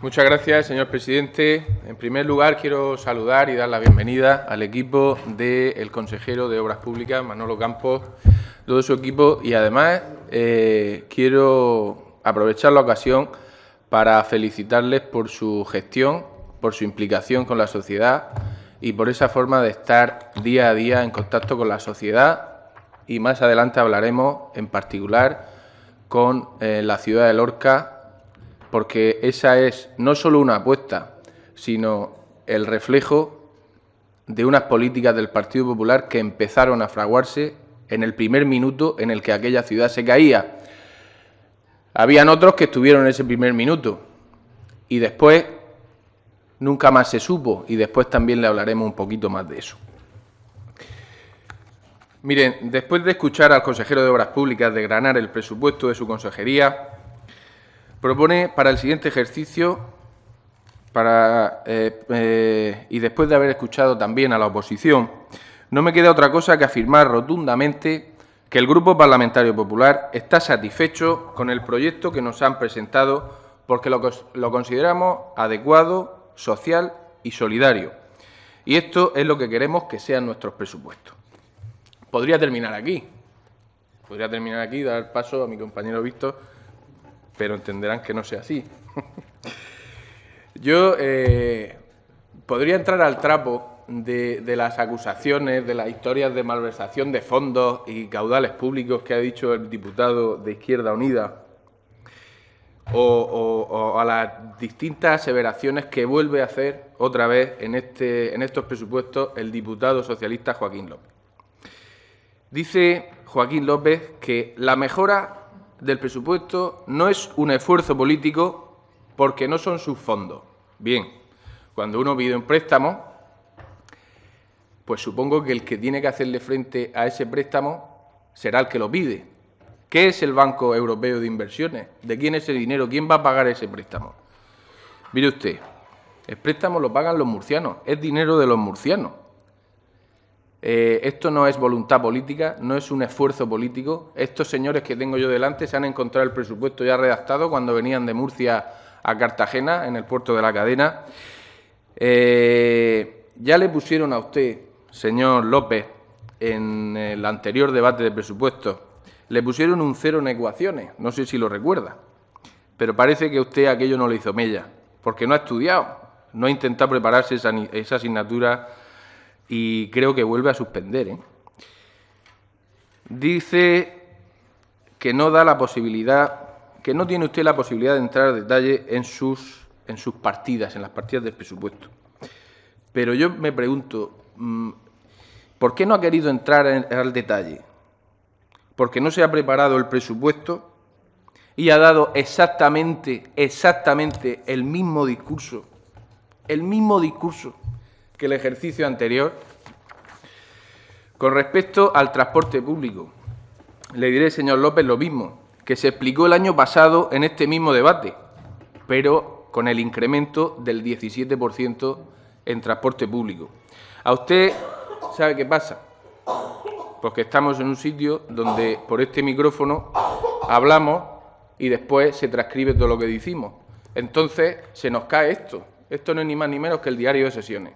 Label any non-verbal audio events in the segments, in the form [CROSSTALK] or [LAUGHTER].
Muchas gracias, señor presidente. En primer lugar, quiero saludar y dar la bienvenida al equipo del consejero de Obras Públicas, Manolo Campos, todo su equipo. Y además, eh, quiero aprovechar la ocasión para felicitarles por su gestión, por su implicación con la sociedad y por esa forma de estar día a día en contacto con la sociedad. Y más adelante hablaremos en particular con eh, la ciudad de Lorca porque esa es no solo una apuesta, sino el reflejo de unas políticas del Partido Popular que empezaron a fraguarse en el primer minuto en el que aquella ciudad se caía. Habían otros que estuvieron en ese primer minuto y después nunca más se supo y después también le hablaremos un poquito más de eso. Miren, después de escuchar al consejero de Obras Públicas de granar el presupuesto de su consejería, Propone para el siguiente ejercicio, para, eh, eh, y después de haber escuchado también a la oposición, no me queda otra cosa que afirmar rotundamente que el Grupo Parlamentario Popular está satisfecho con el proyecto que nos han presentado porque lo, lo consideramos adecuado, social y solidario. Y esto es lo que queremos que sean nuestros presupuestos. Podría terminar aquí. Podría terminar aquí y dar paso a mi compañero Víctor pero entenderán que no sea así. [LAUGHS] Yo eh, podría entrar al trapo de, las acusaciones, de las historias de malversación de fondos y caudales públicos que ha dicho el diputado de Izquierda Unida, o, a las distintas aseveraciones que vuelve a hacer otra vez este, en estos presupuestos el diputado socialista Joaquín López. Dice Joaquín López que la mejora del presupuesto no es un esfuerzo político porque no son sus fondos. Bien, cuando uno pide un préstamo, pues supongo que el que tiene que hacerle frente a ese préstamo será el que lo pide. ¿Qué es el Banco Europeo de Inversiones? ¿De quién es el dinero? ¿Quién va a pagar ese préstamo? Mire usted, el préstamo lo pagan los murcianos, es dinero de los murcianos. Eh, esto no es voluntad política, no es un esfuerzo político. Estos señores que tengo yo delante se han encontrado el presupuesto ya redactado cuando venían de Murcia a Cartagena, en el puerto de la cadena. Eh, ya le pusieron a usted, señor López, en el anterior debate de presupuesto, le pusieron un cero en ecuaciones, no sé si lo recuerda, pero parece que usted aquello no lo hizo mella, porque no ha estudiado, no ha intentado prepararse esa, esa asignatura y creo que vuelve a suspender. ¿eh? Dice que no da la posibilidad, que no tiene usted la posibilidad de entrar al detalle en sus, en sus partidas, en las partidas del presupuesto. Pero yo me pregunto, mm, ¿por qué no ha querido entrar al detalle? Porque no se ha preparado el presupuesto y ha dado exactamente, exactamente el mismo discurso, el mismo discurso que el ejercicio anterior. Con respecto al transporte público, le diré, señor López, lo mismo que se explicó el año pasado en este mismo debate, pero con el incremento del 17% en transporte público. A usted, ¿sabe qué pasa? Porque pues estamos en un sitio donde por este micrófono hablamos y después se transcribe todo lo que decimos. Entonces se nos cae esto. Esto no es ni más ni menos que el diario de sesiones.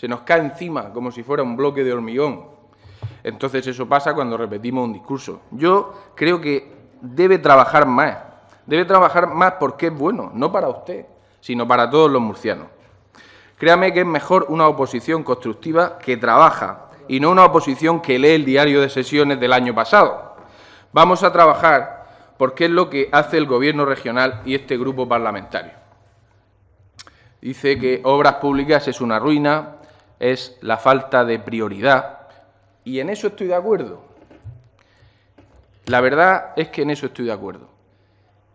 Se nos cae encima como si fuera un bloque de hormigón. Entonces eso pasa cuando repetimos un discurso. Yo creo que debe trabajar más. Debe trabajar más porque es bueno, no para usted, sino para todos los murcianos. Créame que es mejor una oposición constructiva que trabaja y no una oposición que lee el diario de sesiones del año pasado. Vamos a trabajar porque es lo que hace el Gobierno regional y este grupo parlamentario. Dice que obras públicas es una ruina, es la falta de prioridad. Y en eso estoy de acuerdo. La verdad es que en eso estoy de acuerdo.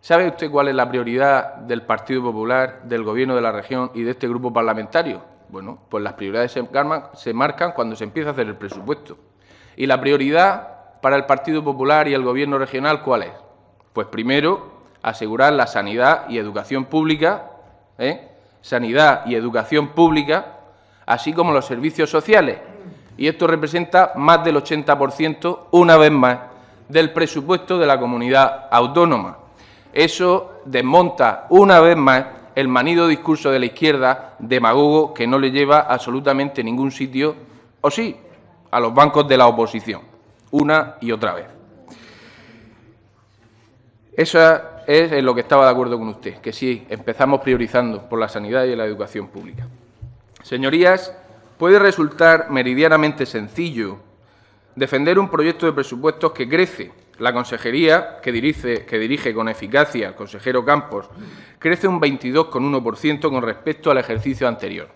¿Sabe usted cuál es la prioridad del Partido Popular, del Gobierno de la región y de este grupo parlamentario? Bueno, pues las prioridades se marcan, cuando se empieza a hacer el presupuesto. ¿Y la prioridad para el Partido Popular y el Gobierno regional cuál es? Pues primero, asegurar la sanidad y educación pública, ¿eh? sanidad y educación pública así como los servicios sociales. Y esto representa más del 80%, una vez más, del presupuesto de la comunidad autónoma. Eso desmonta una vez más el manido discurso de la izquierda demagogo que no le lleva absolutamente ningún sitio, o sí, a los bancos de la oposición, una y otra vez. Eso es en lo que estaba de acuerdo con usted, que sí, empezamos priorizando por la sanidad y la educación pública. Señorías, puede resultar meridianamente sencillo defender un proyecto de presupuestos que crece. La consejería, que dirige, con eficacia el consejero Campos, crece un 22,1% con respecto al ejercicio anterior.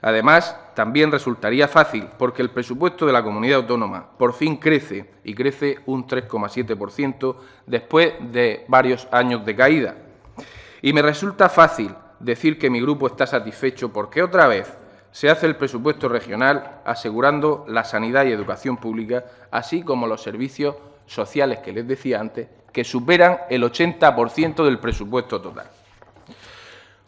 Además, también resultaría fácil, porque el presupuesto de la comunidad autónoma por fin crece y crece un 3,7% después de varios años de caída. Y me resulta fácil decir que mi grupo está satisfecho porque otra vez se hace el presupuesto regional asegurando la sanidad y educación pública, así como los servicios sociales que les decía antes, que superan el 80% del presupuesto total.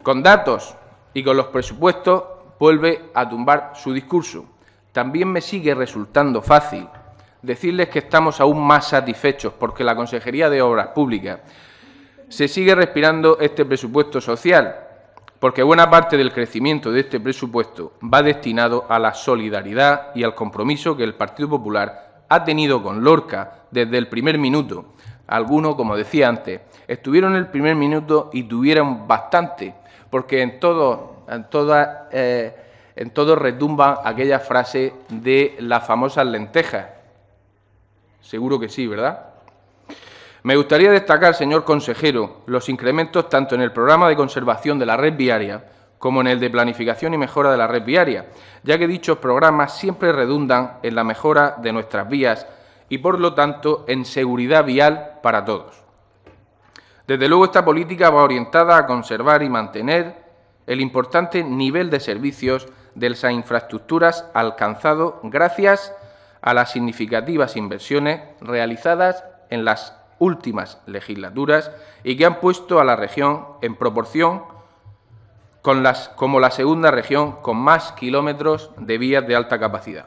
Con datos y con los presupuestos vuelve a tumbar su discurso. También me sigue resultando fácil decirles que estamos aún más satisfechos porque la Consejería de Obras Públicas se sigue respirando este presupuesto social porque buena parte del crecimiento de este presupuesto va destinado a la solidaridad y al compromiso que el Partido Popular ha tenido con Lorca desde el primer minuto. Algunos, como decía antes, estuvieron en el primer minuto y tuvieron bastante, porque en todo, en toda, eh, en todo retumba aquella frase de las famosas lentejas. Seguro que sí, ¿verdad? Me gustaría destacar, señor consejero, los incrementos tanto en el programa de conservación de la red viaria como en el de planificación y mejora de la red viaria, ya que dichos programas siempre redundan en la mejora de nuestras vías y, por lo tanto, en seguridad vial para todos. Desde luego, esta política va orientada a conservar y mantener el importante nivel de servicios de las infraestructuras alcanzado gracias a las significativas inversiones realizadas en las últimas legislaturas y que han puesto a la región en proporción con las, como la segunda región con más kilómetros de vías de alta capacidad.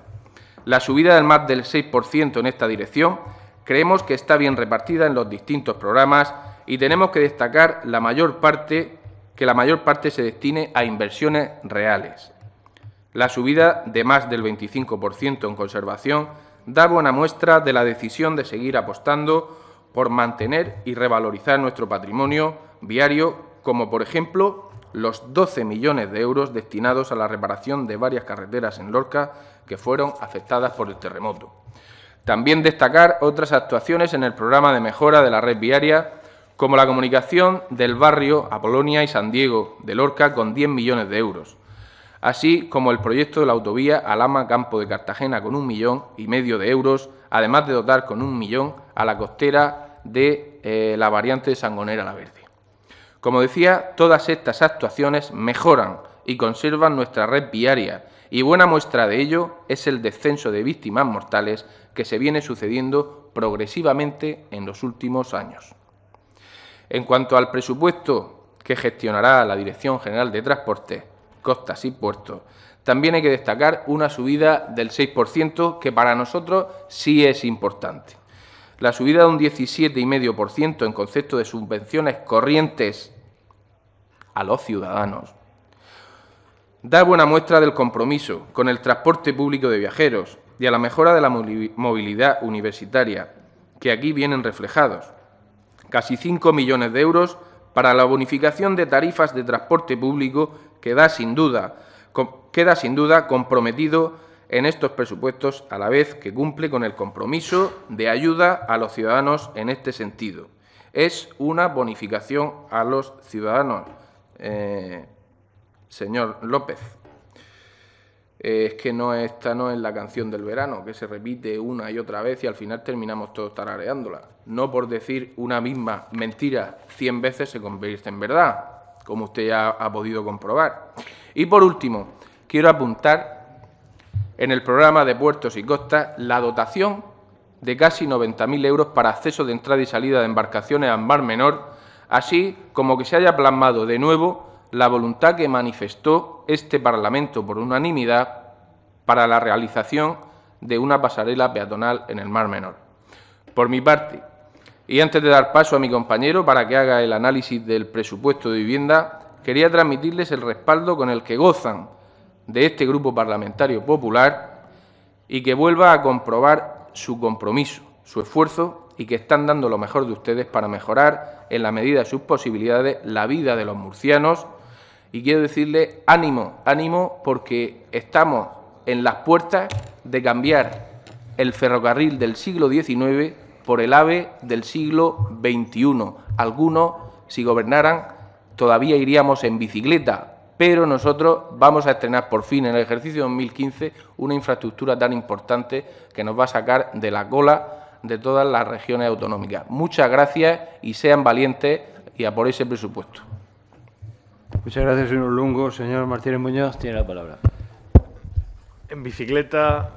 La subida del más del 6% en esta dirección creemos que está bien repartida en los distintos programas y tenemos que destacar la mayor parte, que la mayor parte se destine a inversiones reales. La subida de más del 25% en conservación da buena muestra de la decisión de seguir apostando por mantener y revalorizar nuestro patrimonio viario, como por ejemplo los 12 millones de euros destinados a la reparación de varias carreteras en Lorca que fueron afectadas por el terremoto. También destacar otras actuaciones en el programa de mejora de la red viaria, como la comunicación del barrio Apolonia y San Diego de Lorca con 10 millones de euros, así como el proyecto de la autovía Alama-Campo de Cartagena con un millón y medio de euros, además de dotar con un millón a la costera de eh, la variante de Sangonera la Verde. Como decía, todas estas actuaciones mejoran y conservan nuestra red viaria y buena muestra de ello es el descenso de víctimas mortales que se viene sucediendo progresivamente en los últimos años. En cuanto al presupuesto que gestionará la Dirección General de Transportes, Costas y Puertos, también hay que destacar una subida del 6% que para nosotros sí es importante. La subida de un 17,5% en concepto de subvenciones corrientes a los ciudadanos da buena muestra del compromiso con el transporte público de viajeros y a la mejora de la movilidad universitaria, que aquí vienen reflejados. Casi 5 millones de euros para la bonificación de tarifas de transporte público queda sin duda comprometido en estos presupuestos a la vez que cumple con el compromiso de ayuda a los ciudadanos en este sentido. Es una bonificación a los ciudadanos, eh, señor López. Eh, es que no esta no es la canción del verano, que se repite una y otra vez y al final terminamos todos tarareándola. No por decir una misma mentira cien veces se convierte en verdad, como usted ya ha podido comprobar. Y por último, quiero apuntar en el programa de puertos y costas la dotación de casi 90.000 euros para acceso de entrada y salida de embarcaciones al Mar Menor, así como que se haya plasmado de nuevo la voluntad que manifestó este Parlamento por unanimidad para la realización de una pasarela peatonal en el Mar Menor. Por mi parte, y antes de dar paso a mi compañero para que haga el análisis del presupuesto de vivienda, quería transmitirles el respaldo con el que gozan de este grupo parlamentario popular y que vuelva a comprobar su compromiso, su esfuerzo y que están dando lo mejor de ustedes para mejorar en la medida de sus posibilidades la vida de los murcianos. Y quiero decirle ánimo, ánimo, porque estamos en las puertas de cambiar el ferrocarril del siglo XIX por el AVE del siglo XXI. Algunos, si gobernaran, todavía iríamos en bicicleta, pero nosotros vamos a estrenar por fin en el ejercicio 2015 una infraestructura tan importante que nos va a sacar de la cola de todas las regiones autonómicas. Muchas gracias y sean valientes y a por ese presupuesto. Muchas gracias, señor Lungo. Señor Martínez Muñoz, tiene la palabra. En bicicleta,